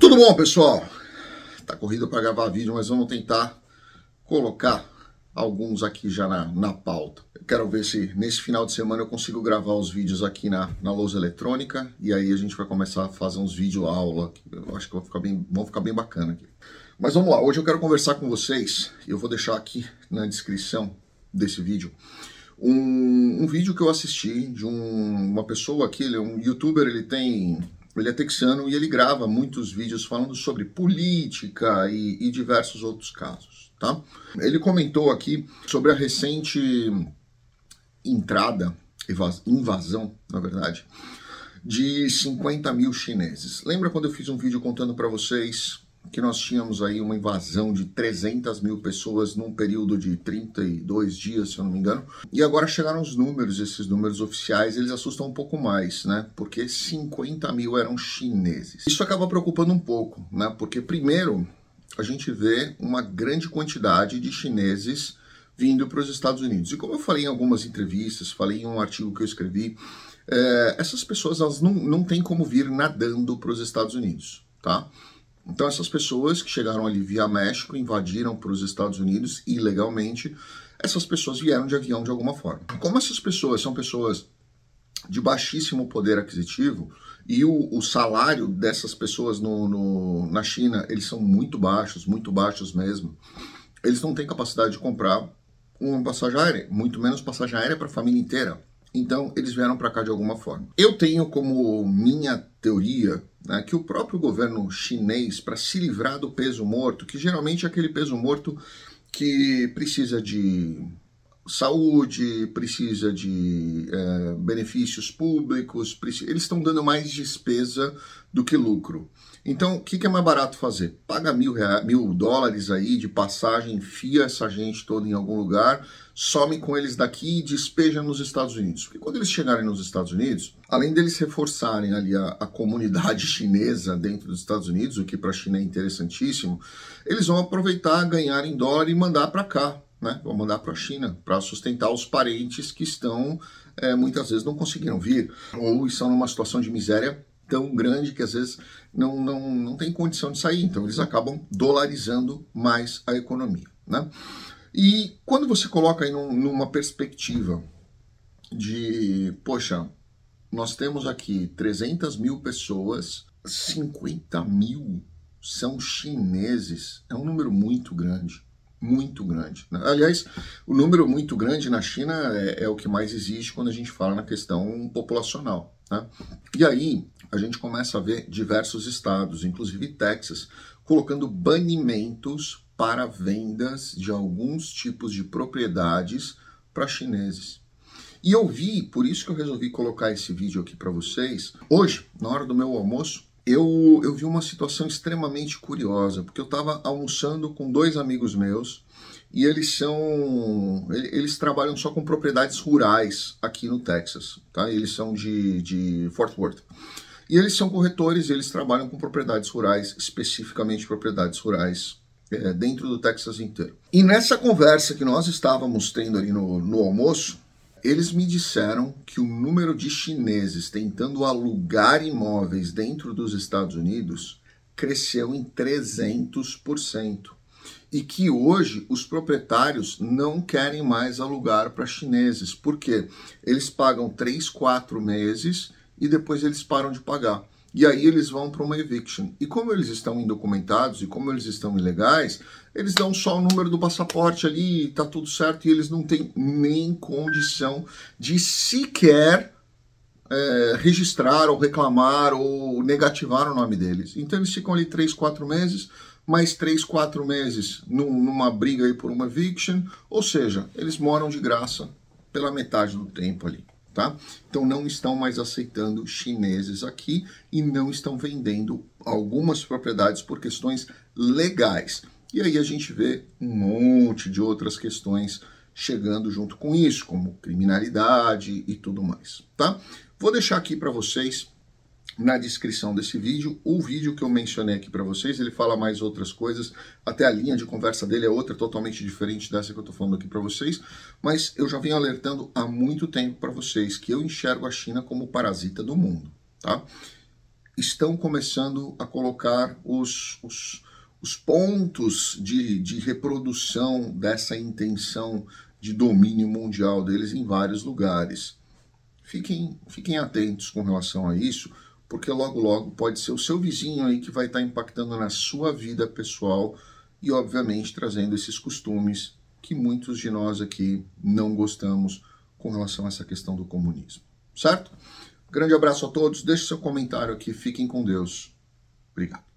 Tudo bom, pessoal? Tá corrido para gravar vídeo, mas vamos tentar colocar alguns aqui já na, na pauta. Eu quero ver se nesse final de semana eu consigo gravar os vídeos aqui na, na lousa eletrônica e aí a gente vai começar a fazer uns vídeo aula. Eu acho que vão ficar bem, vão ficar bem bacana aqui. Mas vamos lá, hoje eu quero conversar com vocês. Eu vou deixar aqui na descrição desse vídeo um, um vídeo que eu assisti de um, uma pessoa aqui, ele é um youtuber, ele tem ele é texano e ele grava muitos vídeos falando sobre política e, e diversos outros casos. Tá? Ele comentou aqui sobre a recente entrada, invasão, na verdade, de 50 mil chineses. Lembra quando eu fiz um vídeo contando para vocês que nós tínhamos aí uma invasão de 300 mil pessoas num período de 32 dias, se eu não me engano. E agora chegaram os números, esses números oficiais, eles assustam um pouco mais, né? Porque 50 mil eram chineses. Isso acaba preocupando um pouco, né? Porque, primeiro, a gente vê uma grande quantidade de chineses vindo para os Estados Unidos. E como eu falei em algumas entrevistas, falei em um artigo que eu escrevi, é, essas pessoas elas não, não têm como vir nadando para os Estados Unidos, tá? Então, essas pessoas que chegaram ali via México, invadiram para os Estados Unidos ilegalmente, essas pessoas vieram de avião de alguma forma. Como essas pessoas são pessoas de baixíssimo poder aquisitivo e o, o salário dessas pessoas no, no, na China, eles são muito baixos, muito baixos mesmo, eles não têm capacidade de comprar uma passagem aérea, muito menos passagem aérea para a família inteira. Então, eles vieram para cá de alguma forma. Eu tenho como minha teoria né, que o próprio governo chinês, para se livrar do peso morto, que geralmente é aquele peso morto que precisa de saúde, precisa de é, benefícios públicos, eles estão dando mais despesa do que lucro. Então, o que, que, é mais barato fazer? Paga mil, reais, mil dólares aí de passagem, enfia essa gente toda em algum lugar, some com eles daqui e despeja nos Estados Unidos. Porque quando eles chegarem nos Estados Unidos, além deles reforçarem ali a, a comunidade chinesa dentro dos Estados Unidos, o que para a China é interessantíssimo, eles vão aproveitar, ganhar em dólar e mandar para cá né? mandar para a China para sustentar os parentes que estão é, muitas vezes não conseguiram vir ou estão numa situação de miséria tão grande que às vezes não, não, não tem condição de sair. Então eles acabam dolarizando mais a economia. Né? E quando você coloca aí num, numa perspectiva de, poxa, nós temos aqui 300 mil pessoas, 50 mil são chineses, é um número muito grande muito grande. Né? Aliás, o número muito grande na China é, é o que mais existe quando a gente fala na questão populacional. Né? E aí a gente começa a ver diversos estados, inclusive Texas, colocando banimentos para vendas de alguns tipos de propriedades para chineses. E eu vi, por isso que eu resolvi colocar esse vídeo aqui para vocês. Hoje, na hora do meu almoço, eu, eu vi uma situação extremamente curiosa, porque eu estava almoçando com dois amigos meus e eles são. Eles trabalham só com propriedades rurais aqui no Texas, tá? Eles são de, de Fort Worth. E eles são corretores, eles trabalham com propriedades rurais, especificamente propriedades rurais é, dentro do Texas inteiro. E nessa conversa que nós estávamos tendo ali no, no almoço, eles me disseram que o número de chineses tentando alugar imóveis dentro dos Estados Unidos cresceu em 300% e que hoje os proprietários não querem mais alugar para chineses, porque eles pagam 3, 4 meses e depois eles param de pagar. E aí eles vão para uma eviction. E como eles estão indocumentados e como eles estão ilegais, eles dão só o número do passaporte ali, tá tudo certo, e eles não têm nem condição de sequer é, registrar ou reclamar ou negativar o nome deles. Então eles ficam ali 3, 4 meses, mais 3, 4 meses num, numa briga aí por uma eviction, ou seja, eles moram de graça pela metade do tempo ali tá? Então não estão mais aceitando chineses aqui e não estão vendendo algumas propriedades por questões legais. E aí a gente vê um monte de outras questões chegando junto com isso, como criminalidade e tudo mais, tá? Vou deixar aqui para vocês na descrição desse vídeo. O vídeo que eu mencionei aqui para vocês, ele fala mais outras coisas, até a linha de conversa dele é outra, totalmente diferente dessa que eu estou falando aqui para vocês, mas eu já venho alertando há muito tempo para vocês que eu enxergo a China como parasita do mundo, tá? Estão começando a colocar os, os, os pontos de, de reprodução dessa intenção de domínio mundial deles em vários lugares. Fiquem, fiquem atentos com relação a isso porque logo logo pode ser o seu vizinho aí que vai estar tá impactando na sua vida pessoal e obviamente trazendo esses costumes que muitos de nós aqui não gostamos com relação a essa questão do comunismo, certo? Grande abraço a todos, deixe seu comentário aqui, fiquem com Deus. Obrigado.